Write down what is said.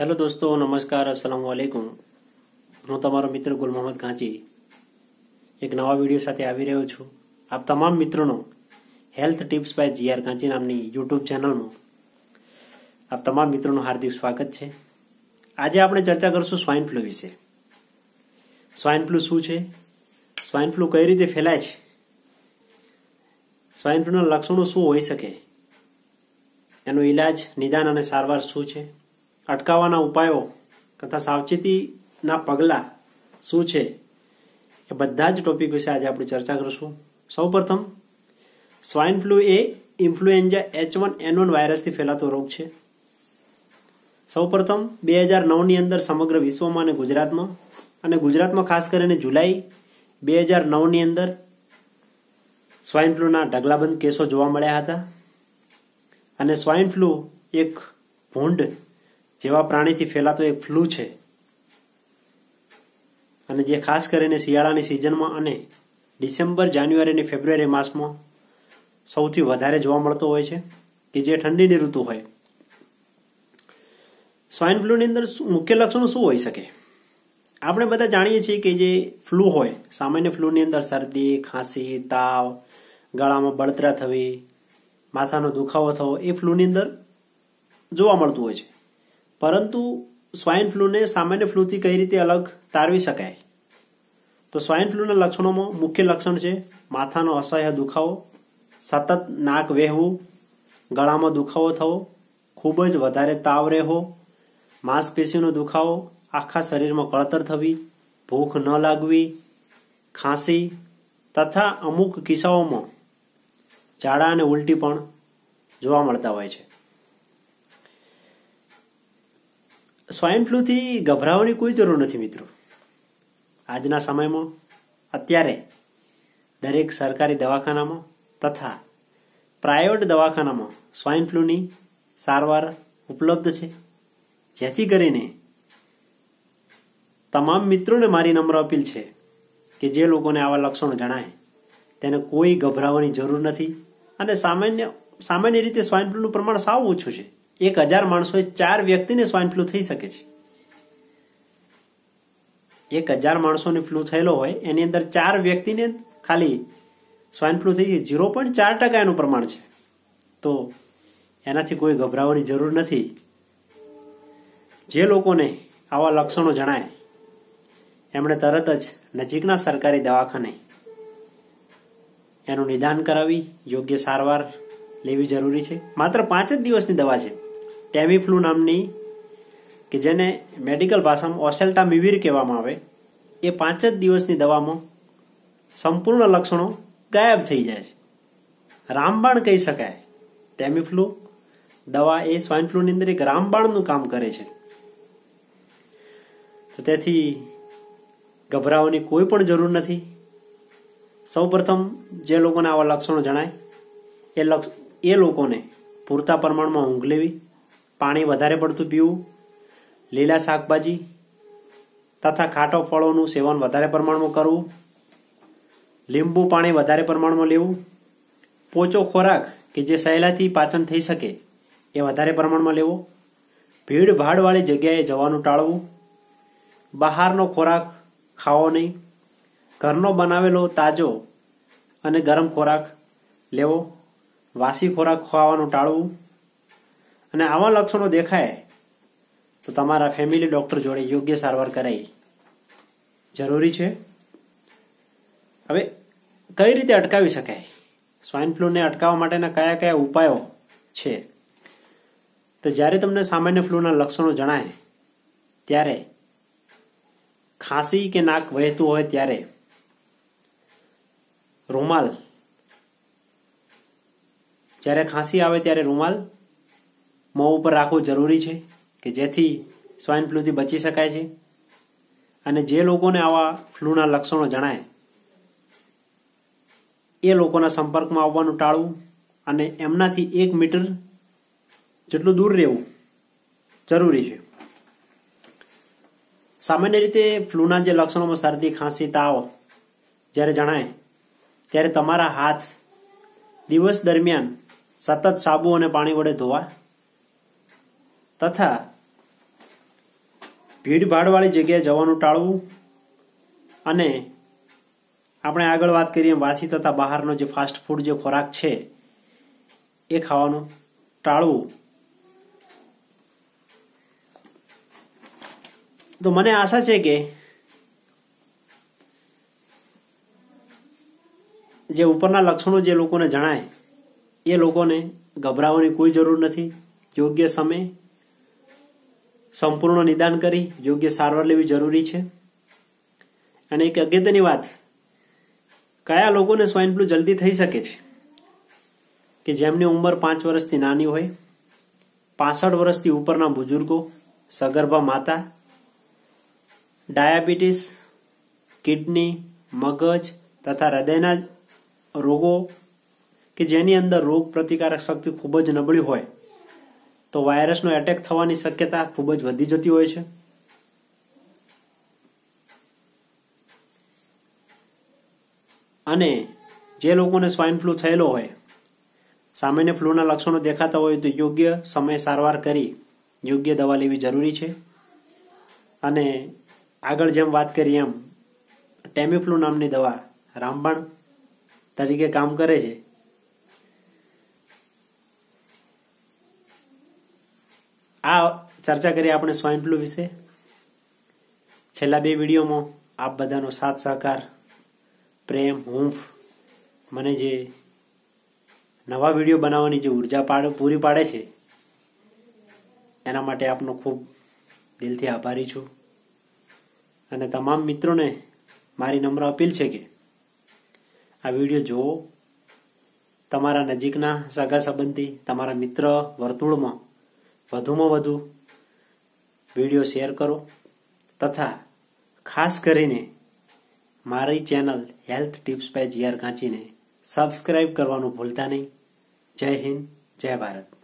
hello દોસ્તો નમસ્કાર અસલામ વાલેકુમ હું તમારો મિત્ર ગુલ મોહમ્મદ ઘાંચી એક નવા વિડીયો સાથે આવી રહ્યો છું આપ તમામ મિત્રોનો health tips by G R Ghanchi નામની યુટ્યુબ ચેનલમાં આપ તમામ મિત્રોનું હાર્દિક સ્વાગત છે આજે આપણે ચર્ચા કરશું સ્વાઇન ફ્લૂ વિશે સ્વાઇન ફ્લૂ શું છે સ્વાઇન ફ્લૂ કઈ રીતે ફેલાય છે સ્વાઇન ફ્લૂના લક્ષણો શું હોઈ શકે એનો ઇલાજ નિદાન અને સારવાર શું છે અટકાવવાના ઉપાયો તથા સાવચેતીના પગલાં શું છે એ બધા જ ટોપિક વિશે આજે આપણે ચર્ચા કરીશું સૌ પ્રથમ સ્વાઇન ફ્લૂ એ influenza H one N one વાયરસથી ફેલાતો રોગ છે સૌપ્રથમ બે હજાર નવની અંદર સમગ્ર વિશ્વમાં અને ગુજરાતમાં અને ગુજરાતમાં ખાસ કરીને જુલાઈ બે હજાર નવની અંદર સ્વાઇન ફ્લૂના ઢગલાબંધ કેસો જોવા મળ્યા હતા અને સ્વાઇન ફ્લૂ એક ભૂંડ જેવા પ્રાણીથી ફેલાતો એક ફ્લૂ છે અને જે ખાસ કરીને શિયાળાની સિઝનમાં અને ડિસેમ્બર જાન્યુઆરી અને ફેબ્રુઆરી માસમાં સૌથી વધારે જોવા મળતો હોય છે કે જે ઠંડીની ઋતુ હોય સ્વાઇન ફ્લૂની અંદર મુખ્ય લક્ષણો શું હોઈ શકે આપણે બધા જાણીએ છીએ કે જે ફ્લૂ હોય સામાન્ય ફ્લૂની અંદર શરદી ખાંસી તાવ ગળામાં બળતરા થવી માથાનો દુખાવો થવો એ ફ્લૂની અંદર જોવા મળતું હોય છે પરંતુ સ્વાઇન ફ્લૂને સામાન્ય ફ્લૂથી કઈ રીતે અલગ તારવી શકાય તો સ્વાઇન ફ્લૂના લક્ષણોમાં મુખ્ય લક્ષણ છે માથાનો અસહ્ય દુખાવો સતત નાક વહેવું ગળામાં દુખાવો થવો ખૂબ જ વધારે તાવ રહેવો માંસપેશીનો દુખાવો આખા શરીરમાં કળતર થવી ભૂખ ન લાગવી ખાંસી તથા અમુક કિસ્સાઓમાં ઝાડા અને ઉલટી પણ જોવા મળતા હોય છે સ્વાઇન ફ્લુથી ગભરાવાની કોઈ જરૂર નથી મિત્રો આજના સમયમાં અત્યારે દરેક સરકારી દવાખાનામાં તથા પ્રાઇવેટ દવાખાનામાં સ્વાઇન ફ્લૂની સારવાર ઉપલબ્ધ છે જેથી કરીને તમામ મિત્રોને મારી નમ્ર અપીલ છે કે જે લોકોને આવા લક્ષણો જણાય તેને કોઈ ગભરાવાની જરૂર નથી અને સામાન્ય સામાન્ય રીતે સ્વાઇન ફ્લૂનું પ્રમાણ સાવ ઓછું છે એક હજાર માણસો ચાર વ્યક્તિને સ્વાઇન ફ્લુ થઈ શકે છે એક હજાર માણસોને ફ્લુ થયેલો હોય એની અંદર ચાર વ્યક્તિને ખાલી સ્વાઇન ફ્લુ થઈ ગઈ ઝીરો પોઈન્ટ ચાર ટકા એનું પ્રમાણ છે તો એનાથી કોઈ ગભરાવાની જરૂર નથી જે લોકોને આવા લક્ષણો જણાય એમણે તરત જ નજીકના સરકારી દવાખાને એનું નિદાન કરાવી યોગ્ય સારવાર લેવી જરૂરી છે માત્ર પાંચ જ દિવસની દવા છે ટેમિફ્લુ નામની કે જેને મેડિકલ ભાષામાં ઓસેલ્ટામિવીર કહેવામાં આવે એ પાંચ જ દિવસની દવામાં સંપૂર્ણ લક્ષણો ગાયબ થઈ જાય છે રામબાણ કહી શકાય ટેમિફ્લુ દવા એ સ્વાઇન ફ્લૂની અંદર એક રામબાણનું કામ કરે છે તો તેથી ગભરાવાની કોઈ પણ જરૂર નથી સૌપ્રથમ જે લોકોને આવા લક્ષણો જણાય એ લક્ષ એ લોકોને પૂરતા પ્રમાણમાં ઊંઘ લેવી પાણી વધારે પડતું પીવું લીલા શાકભાજી તથા ખાટો ફળોનું સેવન વધારે પ્રમાણમાં કરવું લીંબુ પાણી વધારે પ્રમાણમાં લેવું પોચો ખોરાક કે જે સહેલાથી પાચન થઈ શકે એ વધારે પ્રમાણમાં લેવો ભીડ ભાડવાળી જગ્યાએ જવાનું ટાળવું બહારનો ખોરાક ખાવો નહીં ઘરનો બનાવેલો તાજો અને ગરમ ખોરાક લેવો વાસી ખોરાક ખાવાનું ટાળવું અને આવા લક્ષણો દેખાય તો તમારા ફેમિલી ડોક્ટર જોડે યોગ્ય સારવાર કરાવી જરૂરી છે હવે કઈ રીતે અટકાવી શકાય સ્વાઇન ફ્લૂને અટકાવવા માટેના કયા કયા ઉપાયો છે તો જ્યારે તમને સામાન્ય ફ્લૂના લક્ષણો જણાય ત્યારે ખાંસી કે નાક વહેતું હોય ત્યારે રૂમાલ જ્યારે ખાંસી આવે ત્યારે રૂમાલ મોં ઉપર રાખવું જરૂરી છે કે જેથી સ્વાઇન ફ્લૂથી બચી શકાય છે અને જે લોકોને આવા ફ્લૂના લક્ષણો જણાય એ લોકોના સંપર્કમાં આવવાનું ટાળવું અને એમનાથી એક મીટર જેટલું દૂર રહેવું જરૂરી છે સામાન્ય રીતે ફ્લૂના જે લક્ષણોમાં શરદી ખાંસી તાવ જ્યારે જણાય ત્યારે તમારા હાથ દિવસ દરમિયાન સતત સાબુ અને પાણી વડે ધોવા તથા ભીડભાડવાળી જગ્યાએ જવાનું ટાળવું અને આપણે આગળ વાત કરીએ વાસી તથા બહારનો જે ફાસ્ટ ફૂડ જે ખોરાક છે એ ખાવાનું ટાળવું તો મને આશા છે કે જે ઉપરના લક્ષણો જે લોકોને જણાય એ લોકોને ગભરાવાની કોઈ જરૂર નથી યોગ્ય સમય સંપૂર્ણ નિદાન કરી યોગ્ય સારવાર લેવી જરૂરી છે અને એક અગત્યની વાત કયા લોકોને સ્વાઇન ફ્લૂ જલ્દી થઈ શકે છે કે જેમની ઉંમર પાંચ વર્ષથી નાની હોય પાસઠ વર્ષથી ઉપરના બુઝુર્ગો સગર્ભા માતા ડાયાબિટીસ કિડની મગજ તથા હૃદયના રોગો કે જેની અંદર રોગ પ્રતિકારક શક્તિ ખૂબ જ નબળી હોય તો વાયરસનો એટેક થવાની શક્યતા ખૂબ જ વધી જતી હોય છે અને જે લોકોને સ્વાઇન ફ્લૂ થયેલો હોય સામાન્ય ફ્લૂના લક્ષણો દેખાતા હોય તો યોગ્ય સમય સારવાર કરી યોગ્ય દવા લેવી જરૂરી છે અને આગળ જેમ વાત કરી એમ ટેમિફ્લુ નામની દવા રામબાણ તરીકે કામ કરે છે આ ચર્ચા કરીએ આપણે સ્વાઇન ફ્લૂ વિશે છેલ્લા બે વિડીયોમાં આપ બધાનો સાથ સહકાર પ્રેમ હુંફ મને જે નવા વિડીયો બનાવવાની જે ઉર્જા પાડે પૂરી પાડે છે એના માટે આપનો ખૂબ દિલથી આભારી છું અને તમામ મિત્રોને મારી નમ્ર અપીલ છે કે આ વિડીયો જુઓ તમારા નજીકના સગા સંબંધી તમારા મિત્ર વર્તુળમાં વધુમાં વધુ વિડીયો શેર કરો તથા ખાસ કરીને મારી channel health tips by G R કાંચીને સબસ્ક્રાઇબ કરવાનું ભૂલતા નહીં જય હિન્દ જય ભારત